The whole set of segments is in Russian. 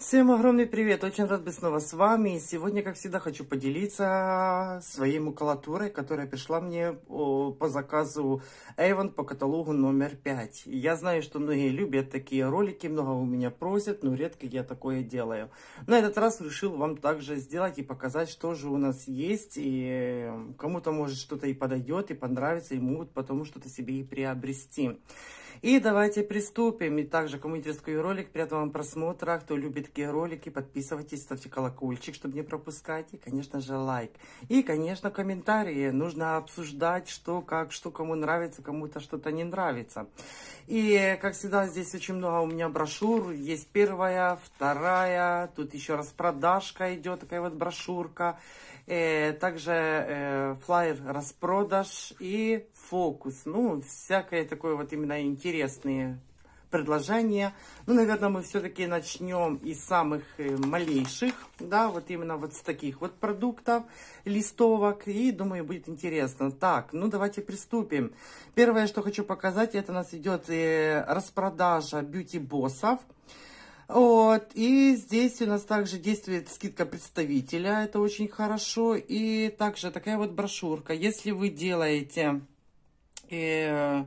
Всем огромный привет! Очень рад быть снова с вами. Сегодня, как всегда, хочу поделиться своей макулатурой, которая пришла мне по заказу Avon по каталогу номер 5. Я знаю, что многие любят такие ролики, много у меня просят, но редко я такое делаю. На этот раз решил вам также сделать и показать, что же у нас есть. И э, кому-то, может, что-то и подойдет, и понравится, и могут потом что-то себе и приобрести. И давайте приступим. И также, кому интересен ролик, приятного вам просмотра. Кто любит такие ролики, подписывайтесь, ставьте колокольчик, чтобы не пропускать. И, конечно же, лайк. И, конечно, комментарии. Нужно обсуждать, что, как, что кому нравится, кому-то что-то не нравится. И, как всегда, здесь очень много у меня брошюр. Есть первая, вторая. Тут еще раз продажка идет, такая вот брошюрка. Э, также э, флайер распродаж и фокус. Ну, всякое такое вот именно интересные предложения. Ну, наверное, мы все-таки начнем из самых э, малейших, да, вот именно вот с таких вот продуктов, листовок, и, думаю, будет интересно. Так, ну, давайте приступим. Первое, что хочу показать, это у нас идет распродажа бьюти-боссов. Вот, и здесь у нас также действует скидка представителя, это очень хорошо. И также такая вот брошюрка. Если вы делаете, э,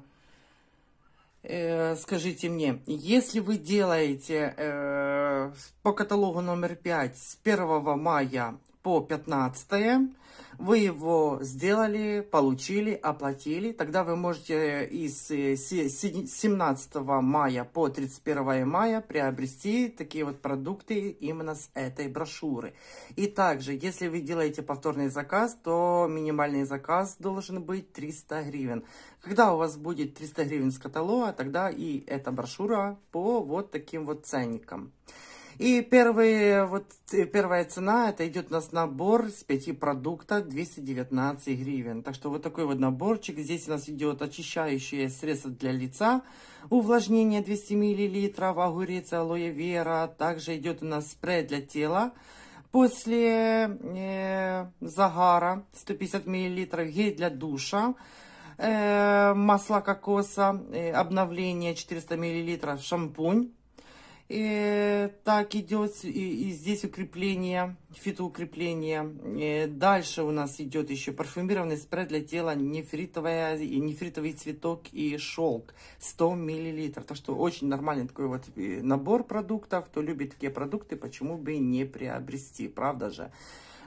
э, скажите мне, если вы делаете э, по каталогу номер 5 с 1 мая по 15 вы его сделали, получили, оплатили. Тогда вы можете из 17 э, мая по 31 мая приобрести такие вот продукты именно с этой брошюры. И также, если вы делаете повторный заказ, то минимальный заказ должен быть 300 гривен. Когда у вас будет 300 гривен с каталога, тогда и эта брошюра по вот таким вот ценникам. И первые, вот, э, первая цена, это идет у нас набор с 5 продуктов, 219 гривен. Так что вот такой вот наборчик. Здесь у нас идет очищающее средство для лица, увлажнение 200 миллилитров, огурец, алоэ вера. Также идет у нас спрей для тела. После э, загара 150 миллилитров, гель для душа э, масло кокоса, э, обновление 400 миллилитров, шампунь. Э, так идет и, и здесь укрепление, фитоукрепление. Э, дальше у нас идет еще парфюмированный спрей для тела, нефритовая, и нефритовый цветок и шелк 100 миллилитров. Так что очень нормальный такой вот э, набор продуктов. Кто любит такие продукты, почему бы не приобрести, правда же?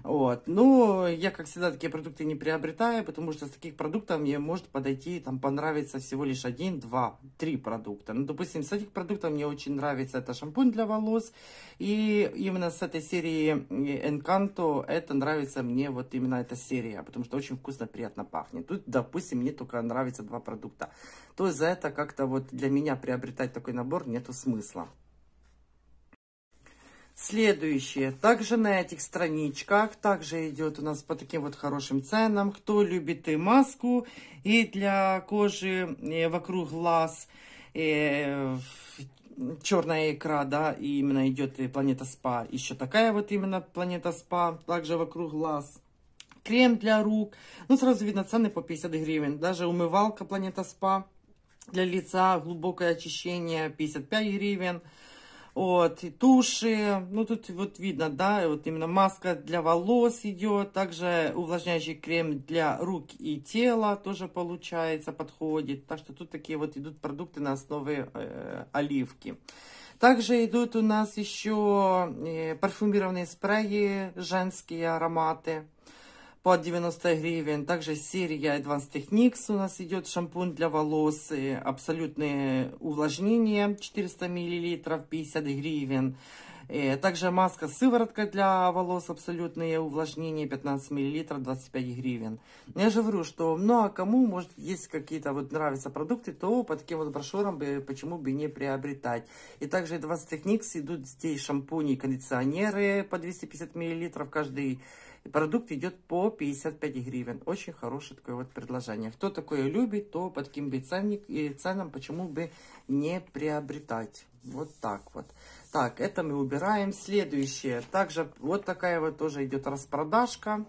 Вот. Но я, как всегда, такие продукты не приобретаю, потому что с таких продуктов мне может подойти, там, понравится всего лишь один, два, три продукта. Ну, допустим, с этих продуктов мне очень нравится это шампунь для волос. И именно с этой серии э, Encanto это нравится мне вот именно эта серия, потому что очень вкусно, приятно пахнет. Тут, допустим, мне только нравятся два продукта. То за это как-то вот для меня приобретать такой набор нету смысла. Следующее. Также на этих страничках, также идет у нас по таким вот хорошим ценам. Кто любит и маску, и для кожи и вокруг глаз, и э, черная икра, да, и именно идет и планета СПА. Еще такая вот именно планета СПА, также вокруг глаз. Крем для рук. Ну, сразу видно, цены по 50 гривен. Даже умывалка планета СПА для лица, глубокое очищение 55 гривен. Вот, и туши. Ну, тут вот видно, да, вот именно маска для волос идет. Также увлажняющий крем для рук и тела тоже получается, подходит. Так что тут такие вот идут продукты на основе э, оливки. Также идут у нас еще э, парфюмированные спреи, женские ароматы по 90 гривен. Также серия Advanced Techniques у нас идет шампунь для волос, абсолютное увлажнение 400 мл, 50 гривен. Э, также маска сыворотка для волос, абсолютное увлажнение 15 мл, 25 гривен. Я же говорю, что ну а кому, может, есть какие-то вот нравятся продукты, то по таким вот брошюрам бы, почему бы не приобретать. И также 20 Techniques идут здесь шампуни и кондиционеры по 250 мл, каждый Продукт идет по 55 гривен. Очень хорошее такое вот предложение. Кто такое любит, то по таким э, ценам почему бы не приобретать. Вот так вот. Так, это мы убираем. Следующее. Также вот такая вот тоже идет распродажка.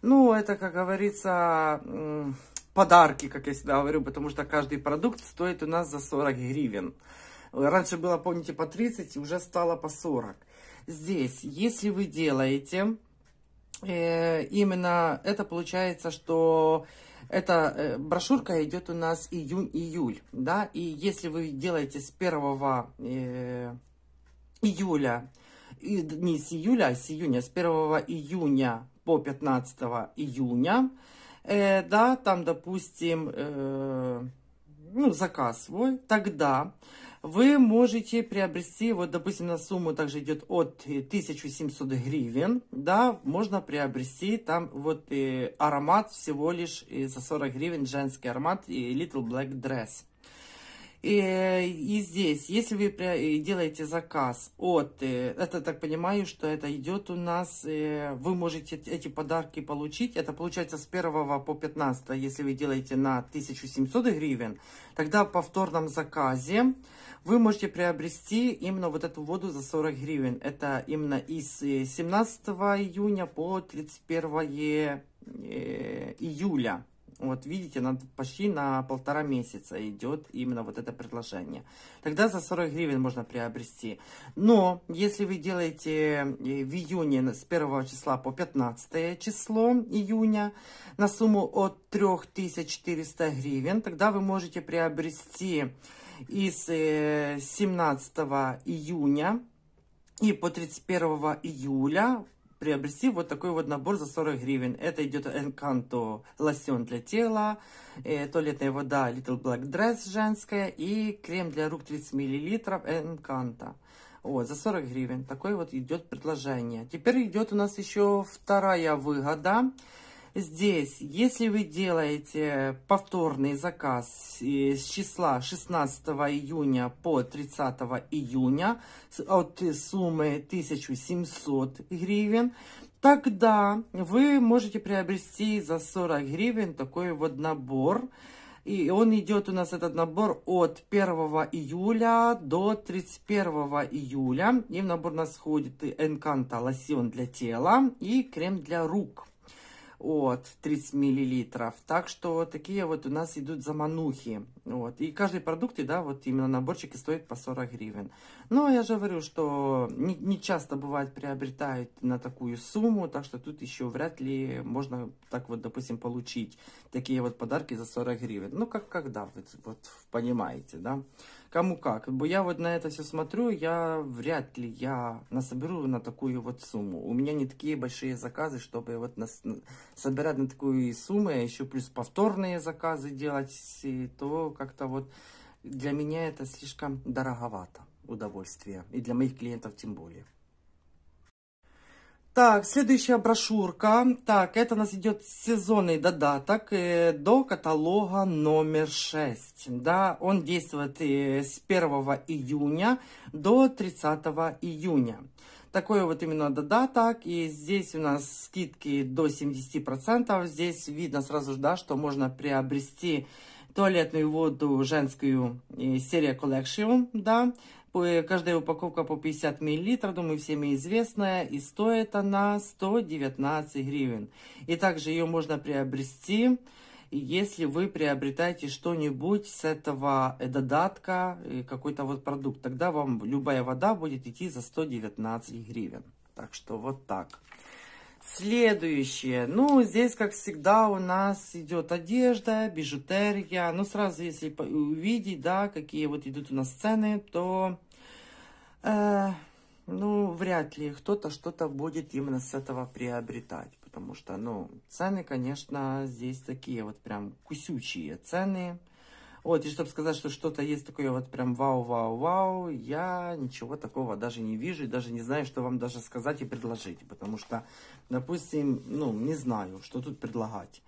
Ну, это, как говорится, подарки, как я всегда говорю, потому что каждый продукт стоит у нас за 40 гривен. Раньше было, помните, по 30, уже стало по 40. Здесь, если вы делаете Э, именно это получается, что эта э, брошюрка идет у нас июнь-июль, да, и если вы делаете с 1 э, июля, не с июля, а с июня, с 1 июня по 15 июня, да, там, допустим, ну, заказ свой, тогда вы можете приобрести, вот, допустим, на сумму также идет от 1700 э, гривен, да, можно приобрести там вот э, аромат всего лишь э, за 40 гривен, женский аромат и э, Little Black Dress. И, и здесь, если вы делаете заказ от, это так понимаю, что это идет у нас, вы можете эти подарки получить, это получается с 1 по 15, если вы делаете на 1700 гривен, тогда в повторном заказе вы можете приобрести именно вот эту воду за 40 гривен. Это именно из 17 э, июня по 31 э, июля. Вот видите, на, почти на полтора месяца идет именно вот это предложение. Тогда за 40 гривен можно приобрести. Но если вы делаете э, в июне с 1 числа по 15 число июня на сумму от 3400 гривен, тогда вы можете приобрести из 17 э, июня и по 31 июля приобрести вот такой вот набор за 40 гривен. Это идет Encanto лосьон для тела, э, туалетная вода Little Black Dress женская и крем для рук 30 миллилитров Encanto. Вот, за 40 гривен. Такое вот идет предложение. Теперь идет у нас еще вторая выгода. Здесь, если вы делаете повторный заказ с числа 16 июня по 30 июня от суммы 1700 гривен, тогда вы можете приобрести за 40 гривен такой вот набор. И он идет у нас, этот набор, от 1 июля до 31 июля. И в набор у нас входит энканта лосьон для тела и крем для рук от 30 миллилитров. Так что такие вот у нас идут заманухи. Вот. И каждый продукт, да, вот именно наборчики стоит по 40 гривен. Но я же говорю, что не, не часто бывает приобретают на такую сумму, так что тут еще вряд ли можно так вот, допустим, получить такие вот подарки за 40 гривен. Ну, как когда, вы вот понимаете, да. Кому как. Бо я вот на это все смотрю, я вряд ли я насоберу на такую вот сумму. У меня не такие большие заказы, чтобы вот нас, собирать на такую сумму, еще плюс повторные заказы делать, то как-то вот для меня это слишком дороговато удовольствие. И для моих клиентов тем более. Так, следующая брошюрка. Так, это у нас идет сезонный додаток э, до каталога номер 6. Да, он действует э, с 1 июня до 30 июня. Такой вот именно додаток. И здесь у нас скидки до 70%. Здесь видно сразу же, да, что можно приобрести туалетную воду женскую э, серия Collection, да, Каждая упаковка по 50 миллилитров думаю, всеми известная. И стоит она 119 гривен. И также ее можно приобрести, если вы приобретаете что-нибудь с этого э, додатка, э, какой-то вот продукт. Тогда вам любая вода будет идти за 119 гривен. Так что вот так. Следующее. Ну, здесь, как всегда, у нас идет одежда, бижутерия. Ну, сразу, если увидеть, да, какие вот идут у нас цены, то, э, ну, вряд ли кто-то что-то будет именно с этого приобретать. Потому что, ну, цены, конечно, здесь такие вот прям кусючие цены. Вот, и чтобы сказать, что что-то есть такое вот прям вау-вау-вау, я ничего такого даже не вижу и даже не знаю, что вам даже сказать и предложить. Потому что, допустим, ну, не знаю, что тут предлагать.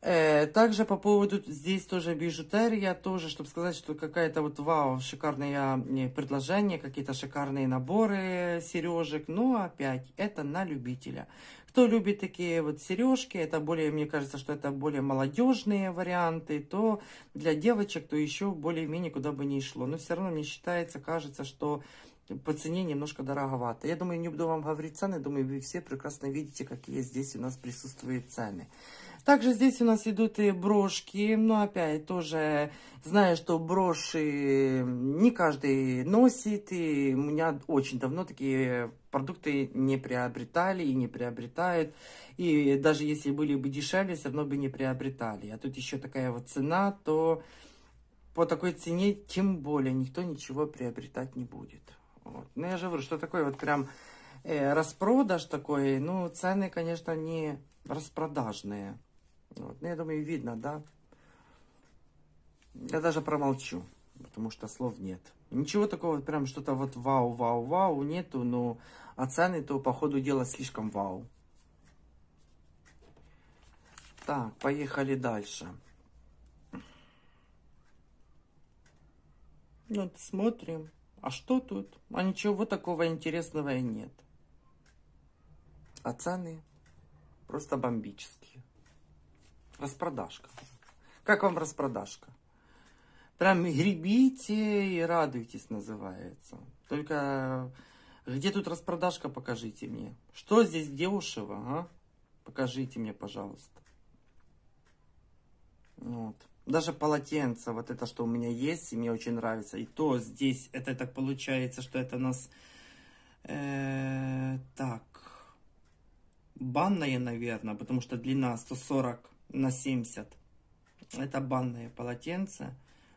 Э, также по поводу здесь тоже бижутерия, тоже, чтобы сказать, что какая-то вот вау, шикарное э, предложение, какие-то шикарные наборы сережек, но опять это на любителя. Кто любит такие вот сережки, это более, мне кажется, что это более молодежные варианты, то для девочек, то еще более-менее куда бы ни шло. Но все равно мне считается, кажется, что по цене немножко дороговато. Я думаю, не буду вам говорить цены, думаю, вы все прекрасно видите, какие здесь у нас присутствуют цены. Также здесь у нас идут и брошки, но опять тоже зная, что броши не каждый носит, и у меня очень давно такие продукты не приобретали и не приобретают. И даже если были бы дешевле, все равно бы не приобретали. А тут еще такая вот цена, то по такой цене тем более никто ничего приобретать не будет. Вот. но ну, я же говорю, что такое вот прям э, распродаж такой, ну, цены, конечно, не распродажные. Вот. Ну, я думаю, видно, да? Я даже промолчу, потому что слов нет. Ничего такого прям что-то вот вау-вау-вау нету, но а цены то по ходу дела слишком вау. Так, поехали дальше. Ну, вот смотрим. А что тут? А ничего такого интересного и нет. А цены просто бомбические. Распродажка. Как вам распродажка? Прям гребите и радуйтесь называется. Только где тут распродажка, покажите мне. Что здесь дешево, а? Покажите мне, пожалуйста. Вот. Даже полотенце, вот это, что у меня есть, и мне очень нравится. И то здесь, это так получается, что это нас... Э, так. Банное, наверное, потому что длина 140 на 70. Это банное полотенце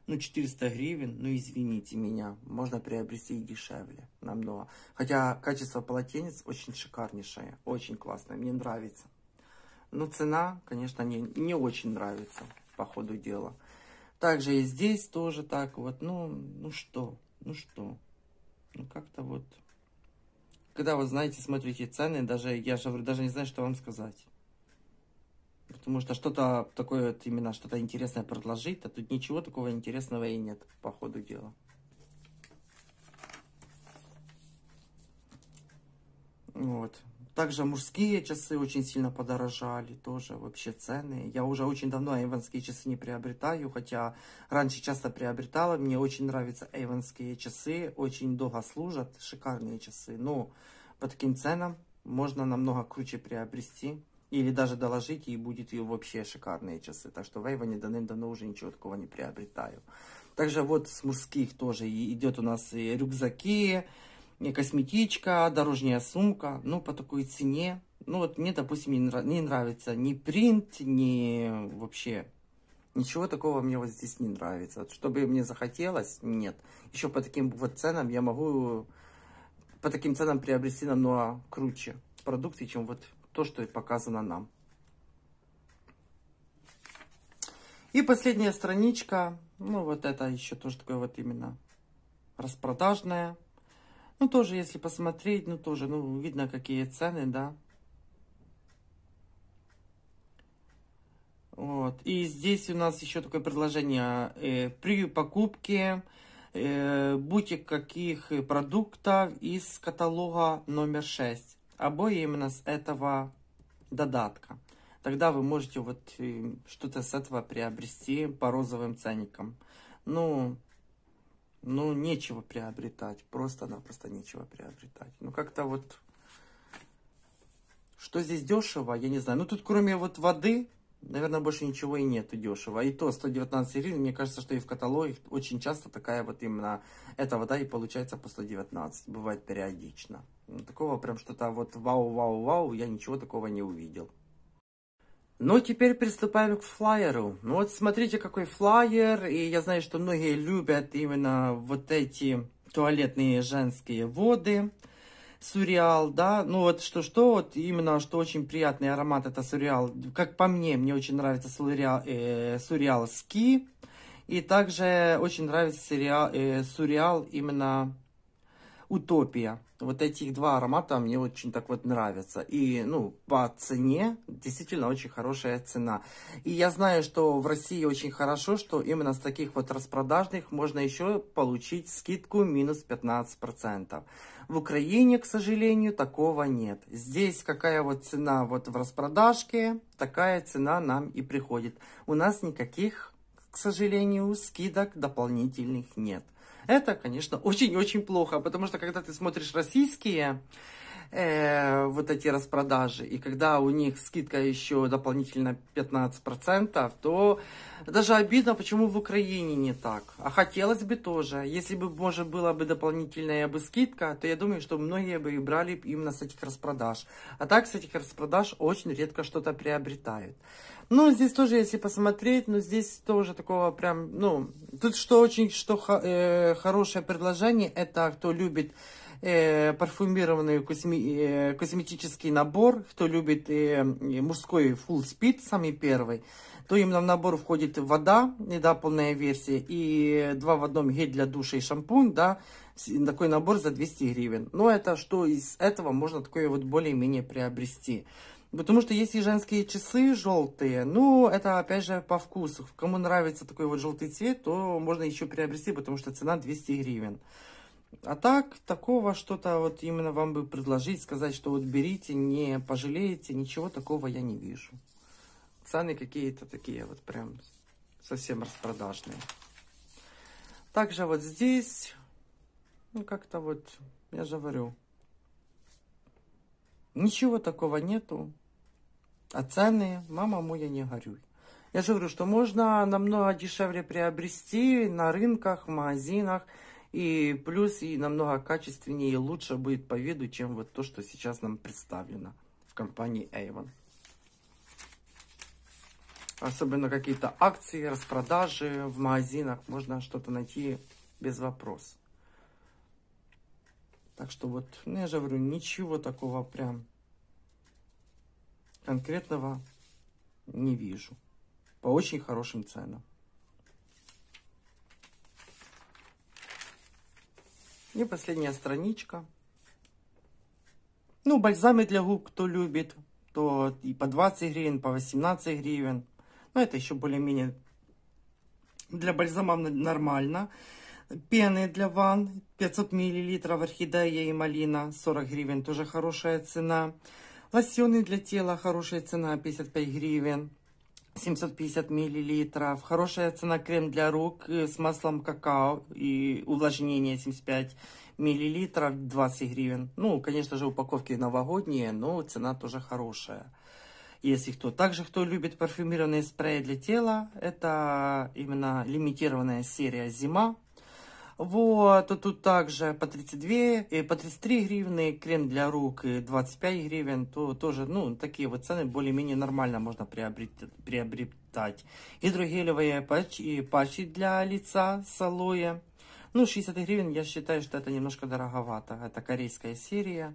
ну 400 гривен, ну извините меня, можно приобрести и дешевле намного. Хотя качество полотенец очень шикарнейшее, очень классное, мне нравится. Но цена, конечно, не, не очень нравится по ходу дела. Также и здесь тоже так вот, ну, ну что, ну что, ну как-то вот... Когда вы знаете, смотрите цены, даже я же даже не знаю, что вам сказать. Потому что что-то такое, вот именно что-то интересное предложить, а тут ничего такого интересного и нет по ходу дела. Вот. Также мужские часы очень сильно подорожали, тоже вообще цены. Я уже очень давно эйвенские часы не приобретаю, хотя раньше часто приобретала. Мне очень нравятся эйвенские часы, очень долго служат, шикарные часы. Но по таким ценам можно намного круче приобрести. Или даже доложите, и будет и вообще шикарные часы. Так что в Эйвоне давным-давно уже ничего такого не приобретаю. Также вот с мужских тоже идет у нас и рюкзаки, и косметичка, дорожняя сумка. Ну, по такой цене. Ну, вот мне, допустим, не, нрав не нравится ни принт, ни вообще Ничего такого мне вот здесь не нравится. Чтобы мне захотелось, нет. Еще по таким вот ценам я могу по таким ценам приобрести намного круче продукты, чем вот то, что показано нам. И последняя страничка, ну вот это еще тоже такое вот именно распродажная. Ну тоже, если посмотреть, ну тоже, ну видно какие цены, да. Вот. И здесь у нас еще такое предложение. Э, при покупке э, бутик каких продуктов из каталога номер 6 обои именно с этого додатка. Тогда вы можете вот эм, что-то с этого приобрести по розовым ценникам. Ну, ну, нечего приобретать. Просто-напросто нечего приобретать. Ну, как-то вот... Что здесь дешево, я не знаю. Ну, тут кроме вот воды, наверное, больше ничего и нету дешево. И то 119 гривен, мне кажется, что и в каталоге очень часто такая вот именно эта вода и получается по 119, бывает периодично. Ну, такого прям что-то вот вау-вау-вау, я ничего такого не увидел. Ну, теперь приступаем к флайеру. Ну, вот смотрите, какой флайер. И я знаю, что многие любят именно вот эти туалетные женские воды. Суриал, да, ну вот что-что, вот именно, что очень приятный аромат это Суриал. Как по мне, мне очень нравится Суриал, э, Суриал Ски. И также очень нравится сериал, э, Суриал именно Утопия. Вот этих два аромата мне очень так вот нравятся. И, ну, по цене действительно очень хорошая цена. И я знаю, что в России очень хорошо, что именно с таких вот распродажных можно еще получить скидку минус 15%. В Украине, к сожалению, такого нет. Здесь какая вот цена вот в распродажке, такая цена нам и приходит. У нас никаких, к сожалению, скидок дополнительных нет. Это, конечно, очень-очень плохо, потому что когда ты смотришь российские э, вот эти распродажи, и когда у них скидка еще дополнительно 15%, то даже обидно, почему в Украине не так. А хотелось бы тоже. Если бы, может, была бы дополнительная бы скидка, то я думаю, что многие бы и брали именно с этих распродаж. А так с этих распродаж очень редко что-то приобретают. Ну, здесь тоже, если посмотреть, ну, здесь тоже такого прям, ну, тут что очень, что э, хорошее предложение, это кто любит э, парфюмированный косме, э, косметический набор. Кто любит э, мужской Full Speed, самый первый, то именно в набор входит вода, да, полная версия, и два в одном гель для душа и шампунь, да, такой набор за 200 гривен. Но это что из этого можно такое вот более-менее приобрести. Потому что есть и женские часы желтые, ну, это опять же по вкусу. Кому нравится такой вот желтый цвет, то можно еще приобрести, потому что цена 200 гривен. А так, такого что-то вот именно вам бы предложить, сказать, что вот берите, не пожалеете, ничего такого я не вижу. Цены какие-то такие вот прям совсем распродажные. Также вот здесь, ну как-то вот, я же говорю, ничего такого нету. А цены, мама мой я не горюй. Я же говорю, что можно намного дешевле приобрести на рынках, в магазинах, и плюс и намного качественнее и лучше будет по виду, чем вот то, что сейчас нам представлено в компании Avon. Особенно какие-то акции, распродажи в магазинах. Можно что-то найти без вопросов. Так что вот, ну я же говорю, ничего такого прям конкретного не вижу. По очень хорошим ценам. И последняя страничка. Ну, бальзамы для губ, кто любит, то и по 20 гривен, по 18 гривен. Но это еще более-менее для бальзамов нормально. Пены для ванн 500 миллилитров, орхидея и малина 40 гривен, тоже хорошая цена. Лосьоны для тела, хорошая цена, 55 гривен. 750 миллилитров. Хорошая цена крем для рук э, с маслом какао и увлажнение 75 миллилитров 20 гривен. Ну, конечно же, упаковки новогодние, но цена тоже хорошая. Если кто также кто любит парфюмированные спреи для тела, это именно лимитированная серия «Зима». Вот, а тут также по 32, и э, по 33 гривны, крем для рук 25 гривен, то тоже, ну, такие вот цены более-менее нормально можно приобретать. приобретать. Гидрогелевые патчи, и патчи для лица с алоэ. Ну, 60 гривен, я считаю, что это немножко дороговато. Это корейская серия.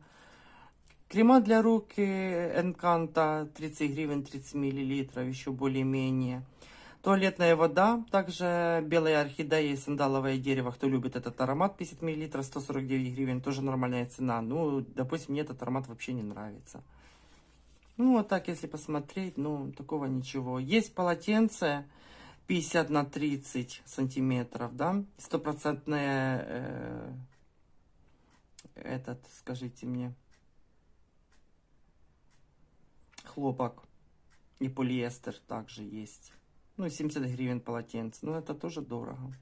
Крема для рук Энканта 30 гривен 30 миллилитров, еще более-менее. Туалетная вода, также белая орхидея, сандаловое дерево. Кто любит этот аромат, 50 мл, 149 гривен, тоже нормальная цена. Ну, допустим, мне этот аромат вообще не нравится. Ну, вот так, если посмотреть, ну, такого ничего. Есть полотенце 50 на 30 сантиметров, да, стопроцентное, э, этот, скажите мне, хлопок и полиэстер также есть. Ну, 70 гривен полотенце. Ну, это тоже дорого.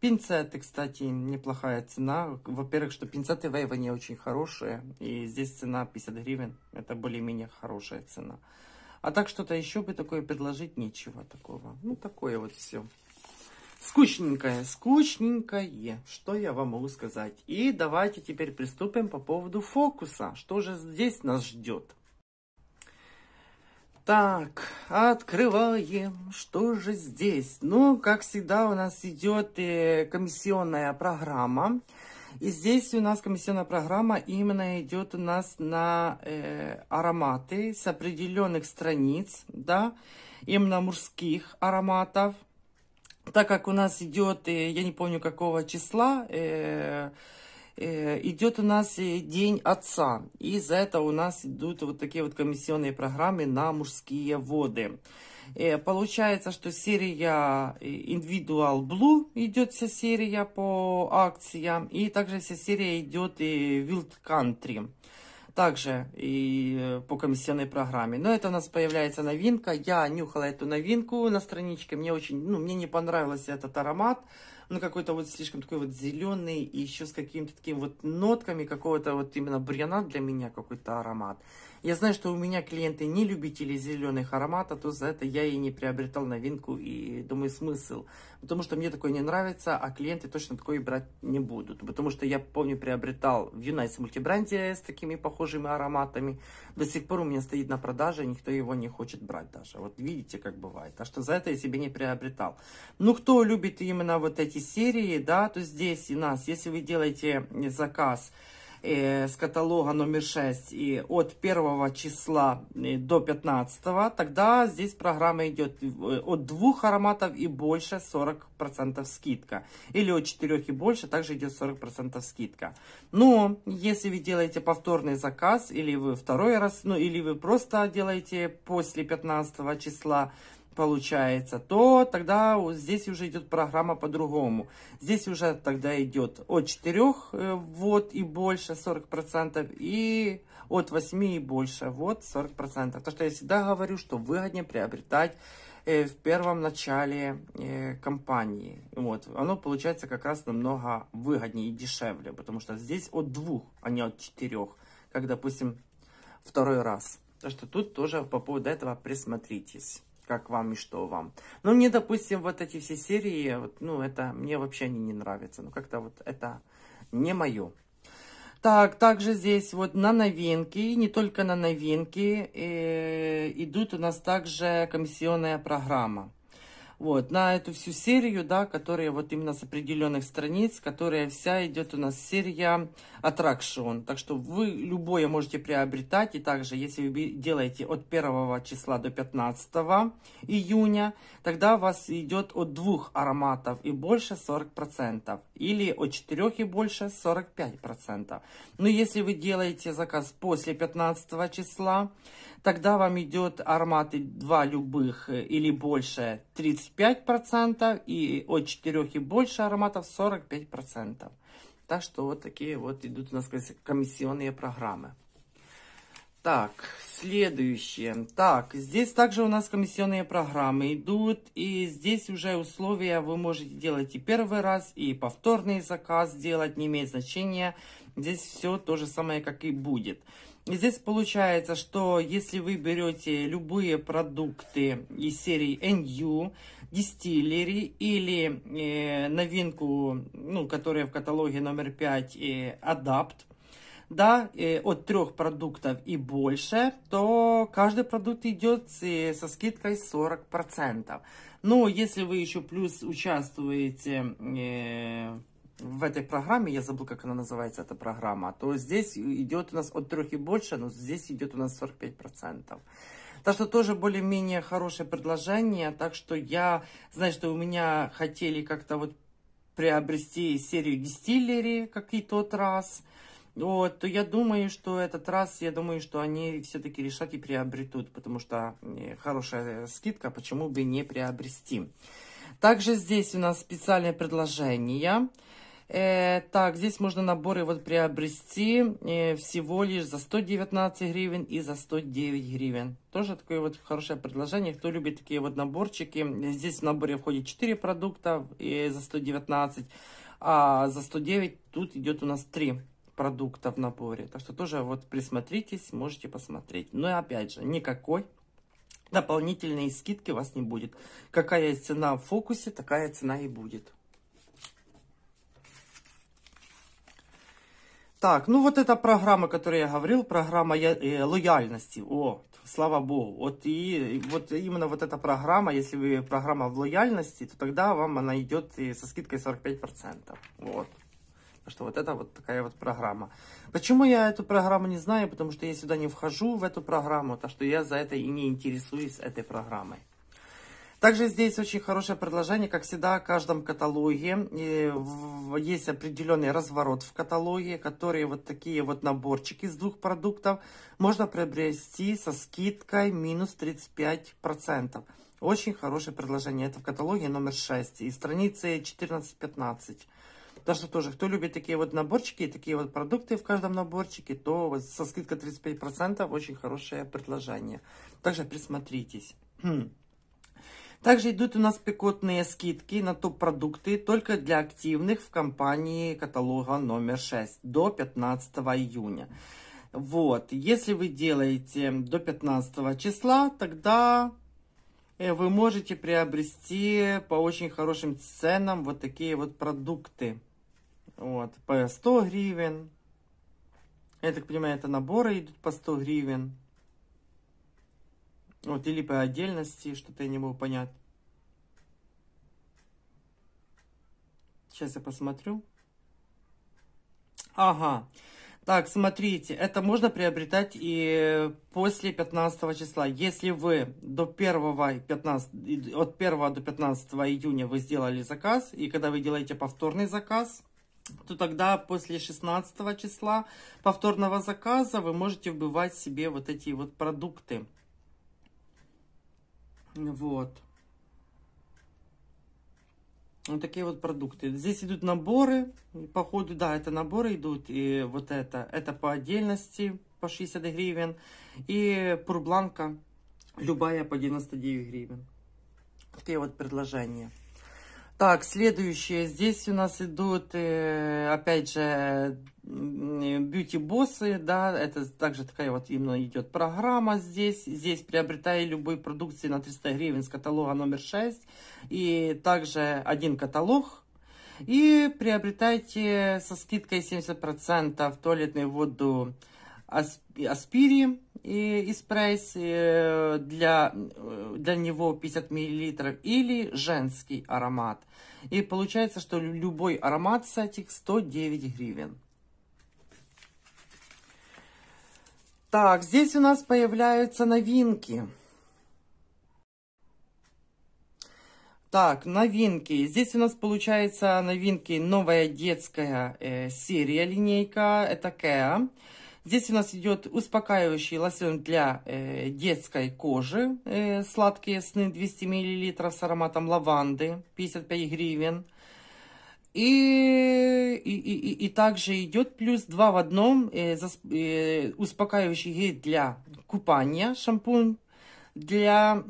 Пинцеты, кстати, неплохая цена. Во-первых, что пинцеты в не очень хорошие. И здесь цена 50 гривен. Это более-менее хорошая цена. А так что-то еще бы такое предложить ничего такого. Ну, такое вот все. Скучненькое, скучненькое. Что я вам могу сказать? И давайте теперь приступим по поводу фокуса. Что же здесь нас ждет? Так, открываем. Что же здесь? Ну, как всегда, у нас идет э, комиссионная программа. И здесь у нас комиссионная программа именно идет у нас на э, ароматы с определенных страниц, да, именно мужских ароматов. Так как у нас идет, э, я не помню какого числа, э, Э, идет у нас э, День Отца. И за это у нас идут вот такие вот комиссионные программы на мужские воды. Э, получается, что серия Individual Blue идет вся серия по акциям. И также вся серия идет и Wild Country. Также и по комиссионной программе. Но это у нас появляется новинка. Я нюхала эту новинку на страничке. Мне очень, ну, мне не понравился этот аромат ну, какой-то вот слишком такой вот зеленый, и еще с какими-то такими вот нотками какого-то вот именно бриана для меня какой-то аромат. Я знаю, что у меня клиенты не любители зеленых ароматов, то за это я и не приобретал новинку и думаю смысл. Потому что мне такое не нравится, а клиенты точно такое брать не будут. Потому что я помню приобретал в Юнайс мультибранде с такими похожими ароматами. До сих пор у меня стоит на продаже, никто его не хочет брать даже. Вот видите, как бывает. А что за это я себе не приобретал. Ну, кто любит именно вот эти серии, да, то здесь и нас, если вы делаете заказ, э, с каталога номер 6 и от 1 числа э, до 15, тогда здесь программа идет э, от двух ароматов и больше 40% скидка. Или от 4 и больше также идет 40% скидка. Но если вы делаете повторный заказ или вы второй раз, ну или вы просто делаете после 15 числа, получается, то тогда вот здесь уже идет программа по-другому. Здесь уже тогда идет от 4 э, вот и больше 40% и от 8 и больше вот 40%. то что я всегда говорю, что выгоднее приобретать э, в первом начале э, компании. Вот. Оно получается как раз намного выгоднее и дешевле, потому что здесь от двух, а не от четырех, как, допустим, второй раз. то что тут тоже по поводу этого присмотритесь как вам и что вам. Но ну, мне, допустим, вот эти все серии, вот, ну, это мне вообще они не нравятся. Ну, как-то вот это не мое. Так, также здесь вот на новинки, не только на новинки, э, идут у нас также комиссионная программа. Вот, на эту всю серию, да, которая вот именно с определенных страниц, которая вся идет у нас серия Attraction. Так что вы любое можете приобретать. И также, если вы делаете от 1 числа до 15 июня, тогда у вас идет от двух ароматов и больше 40%. Или от 4 и больше 45%. Но если вы делаете заказ после 15 числа, Тогда вам идет ароматы 2 любых э, или больше 35%, и от 4 и больше ароматов 45%. Так что вот такие вот идут у нас комиссионные программы. Так, следующее. Так, здесь также у нас комиссионные программы идут. И здесь уже условия вы можете делать и первый раз, и повторный заказ делать, не имеет значения. Здесь все то же самое, как и будет. Здесь получается, что если вы берете любые продукты из серии NU, Дистиллери или э, новинку, ну, которая в каталоге номер 5, э, Adapt, да, э, от трех продуктов и больше, то каждый продукт идет э, со скидкой 40%. Но если вы еще плюс участвуете э, в этой программе, я забыл, как она называется, эта программа, то здесь идет у нас от 3 и больше, но здесь идет у нас 45%. Так что тоже более-менее хорошее предложение. Так что я знаю, что у меня хотели как-то вот приобрести серию дистиллери какие-то тот раз. Вот, то я думаю, что этот раз, я думаю, что они все-таки решат и приобретут, потому что э, хорошая скидка, почему бы не приобрести. Также здесь у нас специальное предложение. Э, так, здесь можно наборы вот приобрести э, всего лишь за 119 гривен и за 109 гривен. Тоже такое вот хорошее предложение. Кто любит такие вот наборчики. Здесь в наборе входит 4 продукта э, за 119, а за 109 тут идет у нас 3 продукта в наборе. Так что тоже вот присмотритесь, можете посмотреть. Но ну опять же, никакой дополнительной скидки у вас не будет. Какая цена в фокусе, такая цена и будет. Так, ну вот эта программа, о которой я говорил, программа э, лояльности. О, слава богу. Вот, и, вот именно вот эта программа, если вы программа в лояльности, то тогда вам она идет со скидкой 45%. Вот. что вот это вот такая вот программа. Почему я эту программу не знаю? Потому что я сюда не вхожу, в эту программу, то что я за это и не интересуюсь этой программой. Также здесь очень хорошее предложение, как всегда, о каждом каталоге. Есть определенный разворот в каталоге, которые вот такие вот наборчики из двух продуктов можно приобрести со скидкой минус 35%. Очень хорошее предложение. Это в каталоге номер 6 и страницы 14-15. Так что тоже, кто любит такие вот наборчики и такие вот продукты в каждом наборчике, то вот со скидкой 35% очень хорошее предложение. Также присмотритесь. Хм. Также идут у нас пикотные скидки на топ-продукты только для активных в компании каталога номер 6 до 15 июня. Вот, если вы делаете до 15 числа, тогда э, вы можете приобрести по очень хорошим ценам вот такие вот продукты. Вот, по 100 гривен. Я так понимаю, это наборы идут по 100 гривен. Вот, или по отдельности что-то я не был понят. Сейчас я посмотрю. Ага. Так, смотрите, это можно приобретать и после 15 числа. Если вы до 1 15, от 1 до 15 июня вы сделали заказ, и когда вы делаете повторный заказ, то тогда после 16 числа повторного заказа вы можете вбивать себе вот эти вот продукты. Вот. Вот такие вот продукты. Здесь идут наборы. походу, да, это наборы идут. И вот это. Это по отдельности по 60 гривен. И пурбланка любая по 99 гривен. Такие вот предложения. Так, следующее. Здесь у нас идут, э, опять же, э, бьюти-боссы, да, это также такая вот именно идет программа здесь. Здесь приобретая любые продукции на 300 гривен с каталога номер 6. И также один каталог. И приобретайте со скидкой 70% туалетную воду Аспири из прайс э, для, э, для него 50 мл или женский аромат. И получается, что любой аромат с этих 109 гривен. Так, здесь у нас появляются новинки. Так, новинки. Здесь у нас получается новинки новая детская э, серия линейка. Это Кэа. Здесь у нас идет успокаивающий лосьон для э, детской кожи. Э, сладкие сны 200 мл с ароматом лаванды 55 гривен. И, и, и, и также идет плюс 2 в одном э, э, успокаивающий гель для купания, шампунь для,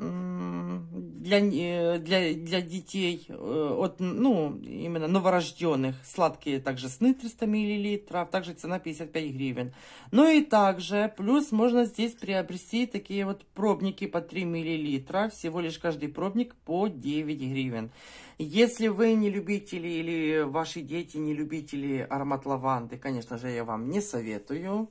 для, для, для детей, э, от, ну, именно новорожденных, сладкие также сны 300 мл, также цена 55 гривен. Ну и также, плюс можно здесь приобрести такие вот пробники по 3 мл, всего лишь каждый пробник по 9 гривен. Если вы не любители или ваши дети не любители аромат лаванды, конечно же, я вам не советую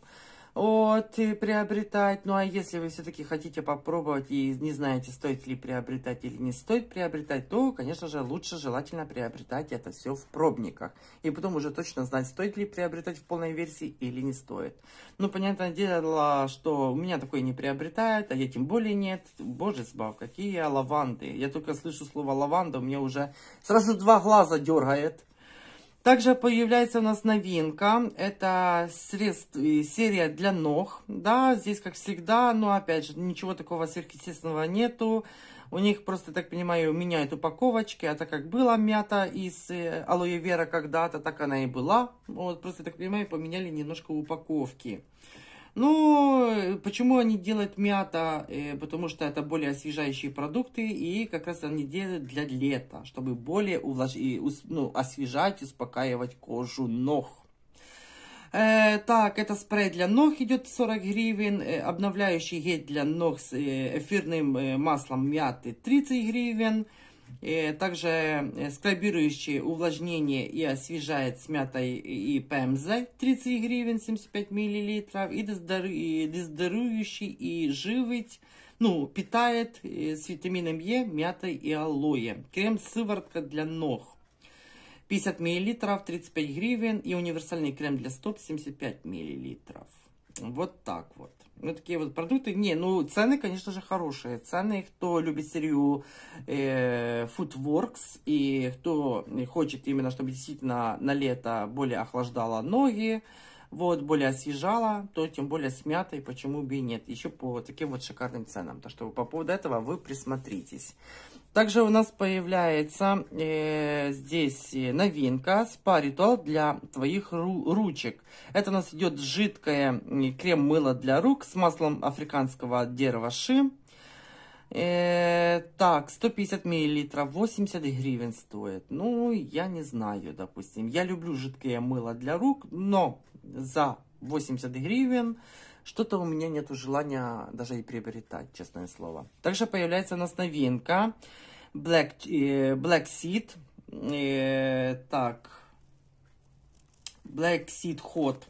вот, и э, приобретать. Ну, а если вы все-таки хотите попробовать и не знаете, стоит ли приобретать или не стоит приобретать, то, конечно же, лучше желательно приобретать это все в пробниках. И потом уже точно знать, стоит ли приобретать в полной версии или не стоит. Ну, понятное дело, что у меня такое не приобретает, а я тем более нет. Боже, сбав, какие лаванды. Я только слышу слово лаванда, у меня уже сразу два глаза дергает. Также появляется у нас новинка. Это средств, э, серия для ног. Да, здесь, как всегда, но опять же, ничего такого сверхъестественного нету. У них просто, так понимаю, меняют упаковочки. Это а как была мята из э, алоэ вера когда-то, так она и была. Вот, просто, так понимаю, поменяли немножко упаковки. Ну, э, почему они делают мята? Э, потому что это более освежающие продукты, и как раз они делают для лета, чтобы более увлаж... ну, освежать, успокаивать кожу ног. Э, так, это спрей для ног идет 40 гривен, э, обновляющий гель для ног с э, эфирным маслом мяты 30 гривен, Э, также э, скрабирующее увлажнение и освежает с мятой и ПМЗ 30 гривен 75 миллилитров. И дезодорирующий и живить, ну, питает э, с витамином Е, мятой и алоэ. Крем-сыворотка для ног. 50 миллилитров 35 гривен. И универсальный крем для стоп 75 миллилитров Вот так вот вот ну, такие вот продукты. Не, ну, цены, конечно же, хорошие. Цены, кто любит серию э, Foodworks и кто хочет именно, чтобы действительно на лето более охлаждала ноги, вот, более освежала, то тем более с мятой, почему бы и нет. Еще по таким вот шикарным ценам. Так что по поводу этого вы присмотритесь. Также у нас появляется э, здесь э, новинка спа ритуал для твоих ру ручек. Это у нас идет жидкое крем-мыло для рук с маслом африканского дерева ши. Э, так, 150 миллилитров, 80 гривен стоит. Ну, я не знаю, допустим. Я люблю жидкое мыло для рук, но за 80 гривен что-то у меня нет желания даже и приобретать, честное слово. Также появляется у нас новинка Black, э, Black Seed. Э, так, Black Seed Hot.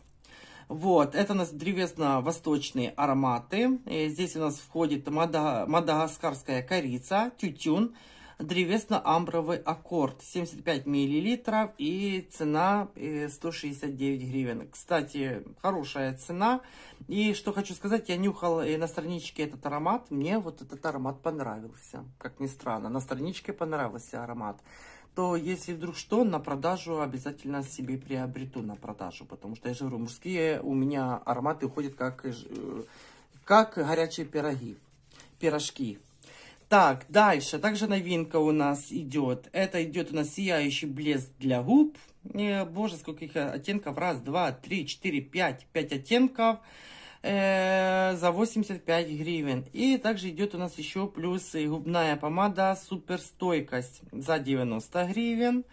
Вот, это у нас древесно-восточные ароматы. И э, здесь у нас входит мада, мадагаскарская корица, тютюн, древесно-амбровый аккорд 75 мл и цена 169 э, гривен. Кстати, хорошая цена. И что хочу сказать, я нюхала э, на страничке этот аромат. Мне вот этот аромат понравился, как ни странно. На страничке понравился аромат то если вдруг что, на продажу обязательно себе приобрету на продажу, потому что я же говорю, мужские у меня ароматы уходят как, э, как горячие пироги, пирожки. Так, дальше. Также новинка у нас идет. Это идет у нас сияющий блеск для губ. Э, боже, сколько их оттенков. Раз, два, три, четыре, пять. Пять оттенков э, за 85 гривен. И также идет у нас еще плюс и губная помада суперстойкость за 90 гривен.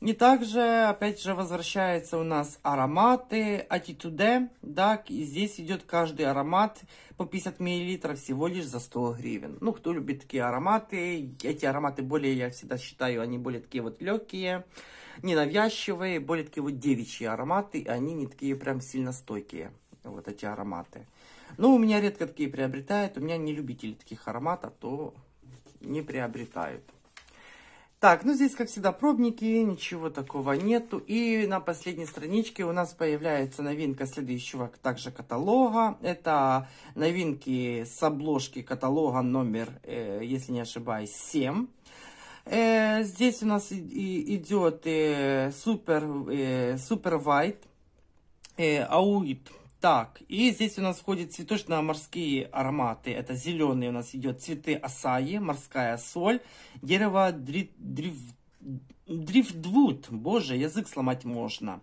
И также, опять же, возвращаются у нас ароматы, атитуде, да, и здесь идет каждый аромат по 50 мл всего лишь за 100 гривен. Ну, кто любит такие ароматы, эти ароматы более, я всегда считаю, они более такие вот легкие, ненавязчивые, более такие вот девичьи ароматы, и они не такие прям сильно стойкие, вот эти ароматы. но у меня редко такие приобретают, у меня не любители таких ароматов, то не приобретают. Так, ну здесь, как всегда, пробники, ничего такого нету. И на последней страничке у нас появляется новинка следующего также каталога. Это новинки с обложки каталога номер, э, если не ошибаюсь, 7. Э, здесь у нас идет э, супер, супер вайт, аудит так, и здесь у нас входят цветочно-морские ароматы. Это зеленый у нас идет цветы асаи, морская соль, дерево дри, дриф, дрифтвуд. Боже, язык сломать можно.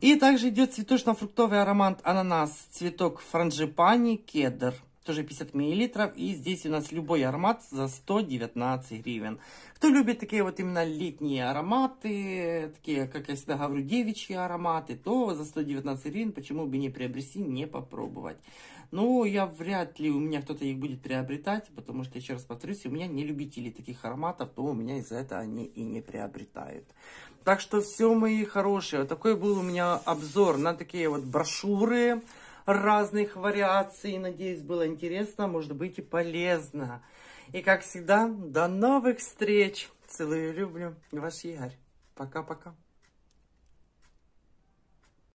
И также идет цветочно-фруктовый аромат ананас, цветок франжипани, кедр тоже 50 мл. И здесь у нас любой аромат за 119 гривен. Кто любит такие вот именно летние ароматы, такие, как я всегда говорю, девичьи ароматы, то за 119 гривен почему бы не приобрести, не попробовать. но я вряд ли, у меня кто-то их будет приобретать, потому что, еще раз повторюсь, у меня не любители таких ароматов, то у меня из-за этого они и не приобретают. Так что все, мои хорошие, вот такой был у меня обзор на такие вот брошюры, разных вариаций. Надеюсь, было интересно, а может быть и полезно. И как всегда, до новых встреч. Целую и люблю. Ваш Игорь. Пока-пока.